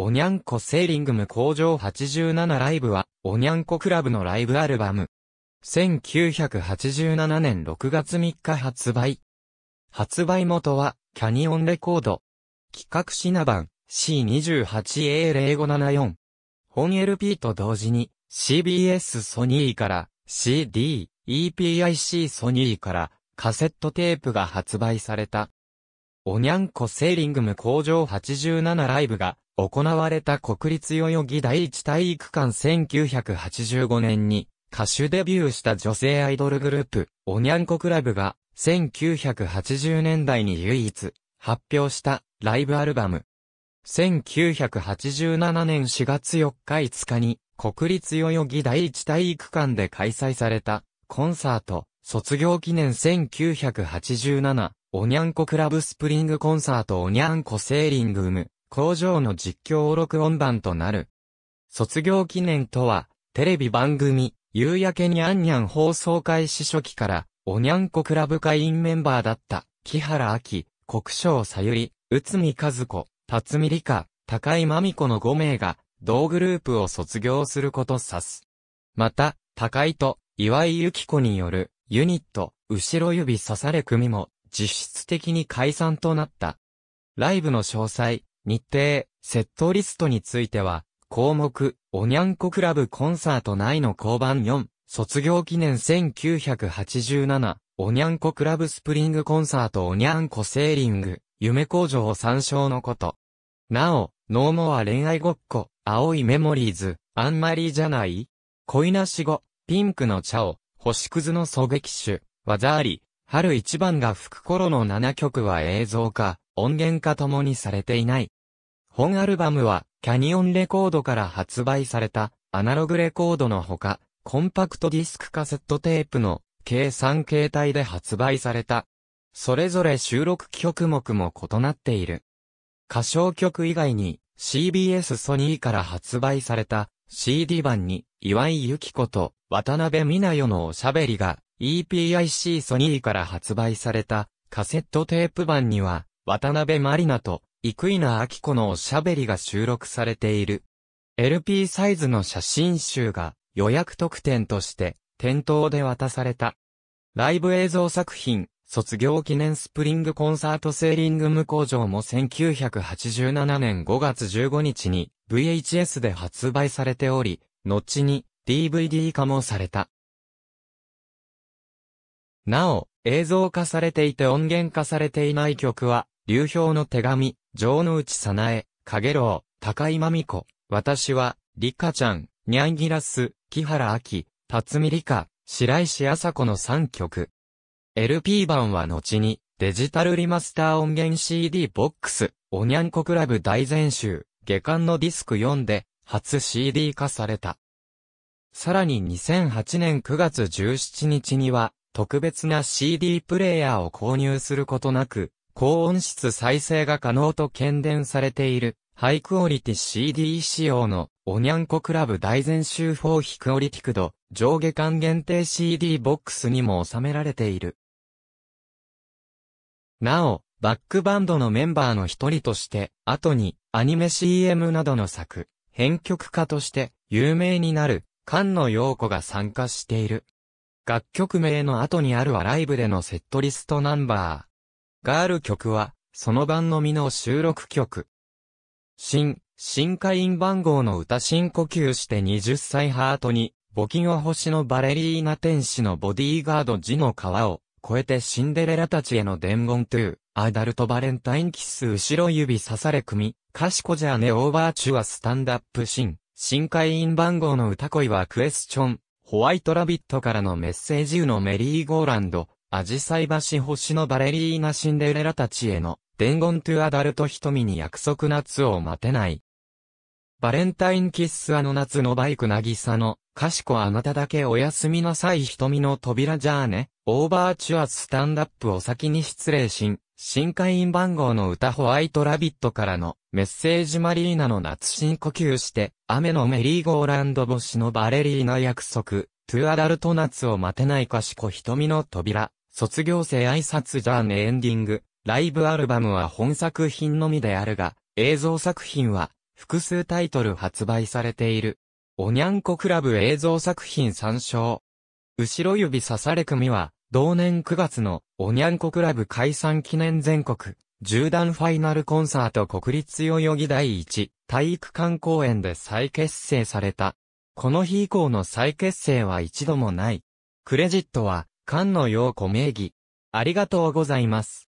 おにゃんこセーリングム工場87ライブは、おにゃんこクラブのライブアルバム。1987年6月3日発売。発売元は、キャニオンレコード。企画品番、版 C28A0574。本 LP と同時に CBS ソニーから CD、EPIC ソニーからカセットテープが発売された。おにゃんこセーリングム工場87ライブが行われた国立代々木第一体育館1985年に歌手デビューした女性アイドルグループ、おにゃんこクラブが1980年代に唯一発表したライブアルバム。1987年4月4日5日に国立代々木第一体育館で開催されたコンサート卒業記念1987おにゃんこクラブスプリングコンサートおにゃんこセーリングウム工場の実況録音版となる。卒業記念とは、テレビ番組、夕焼けにゃんにゃん放送開始初期から、おにゃんこクラブ会員メンバーだった、木原明、国章さゆり、内海和子、辰巳理香、高井真美子の5名が、同グループを卒業すること指す。また、高井と岩井由紀子による、ユニット、後ろ指刺され組も、実質的に解散となった。ライブの詳細、日程、セットリストについては、項目、おにゃんこクラブコンサート内の交番4、卒業記念1987、おにゃんこクラブスプリングコンサートおにゃんこセーリング、夢工場を参照のこと。なお、ノーモア恋愛ごっこ、青いメモリーズ、あんまりじゃない恋なし語、ピンクの茶を、星屑の狙撃手、技あり、春一番が吹く頃の7曲は映像化、音源化ともにされていない。本アルバムは、キャニオンレコードから発売された、アナログレコードのほか、コンパクトディスクカセットテープの、計算形態で発売された。それぞれ収録曲目も異なっている。歌唱曲以外に、CBS ソニーから発売された CD 版に岩井由紀子と渡辺美奈代のおしゃべりが EPIC ソニーから発売されたカセットテープ版には渡辺まりなと生稲晃子のおしゃべりが収録されている。LP サイズの写真集が予約特典として店頭で渡された。ライブ映像作品、卒業記念スプリングコンサートセーリング無工場も1987年5月15日に VHS で発売されており、後に DVD 化もされた。なお、映像化されていて音源化されていない曲は、流氷の手紙、城之内さなえ、かげろう、高井まみこ、私は、りかちゃん、にゃんぎらす、木原あき、辰巳りか、白石さ子の3曲。LP 版は後に、デジタルリマスター音源 CD ボックス、おにゃんこクラブ大全集、下巻のディスク4で、初 CD 化された。さらに2008年9月17日には、特別な CD プレイヤーを購入することなく、高音質再生が可能と検伝されている、ハイクオリティ CD 仕様の、おにゃんこクラブ大全集4非クオリティクド、上下間限定 CD ボックスにも収められている。なお、バックバンドのメンバーの一人として、後に、アニメ CM などの作、編曲家として、有名になる、菅野陽子が参加している。楽曲名の後にあるはライブでのセットリストナンバー。がある曲は、その番のみの収録曲。新、新会員番号の歌新呼吸して20歳ハートに、募金を星のバレリーナ天使のボディーガード字の川を、超えてシンデレラたちへの伝言トゥー、アダルトバレンタインキス後ろ指刺され組、かしこじゃねオーバーチュアスタンダップシン、新会員番号の歌恋はクエスチョン、ホワイトラビットからのメッセージのメリーゴーランド、アジサイ橋星のバレリーナシンデレラたちへの伝言トゥアダルト瞳に約束夏を待てない。バレンタインキッスあの夏のバイクなぎさの、かしこあなただけおやすみなさい瞳の扉じゃあね、オーバーチュアスタンダップを先に失礼しん、新会員番号の歌ホワイトラビットからのメッセージマリーナの夏深呼吸して、雨のメリーゴーランド星のバレリーナ約束、トゥアダルト夏を待てないかしこ瞳の扉。卒業生挨拶ジャーンエンディング、ライブアルバムは本作品のみであるが、映像作品は複数タイトル発売されている。おにゃんこクラブ映像作品参照。後ろ指刺され組は、同年9月のおにゃんこクラブ解散記念全国、縦断ファイナルコンサート国立代々木第一体育館公演で再結成された。この日以降の再結成は一度もない。クレジットは、菅野陽子名義。ありがとうございます。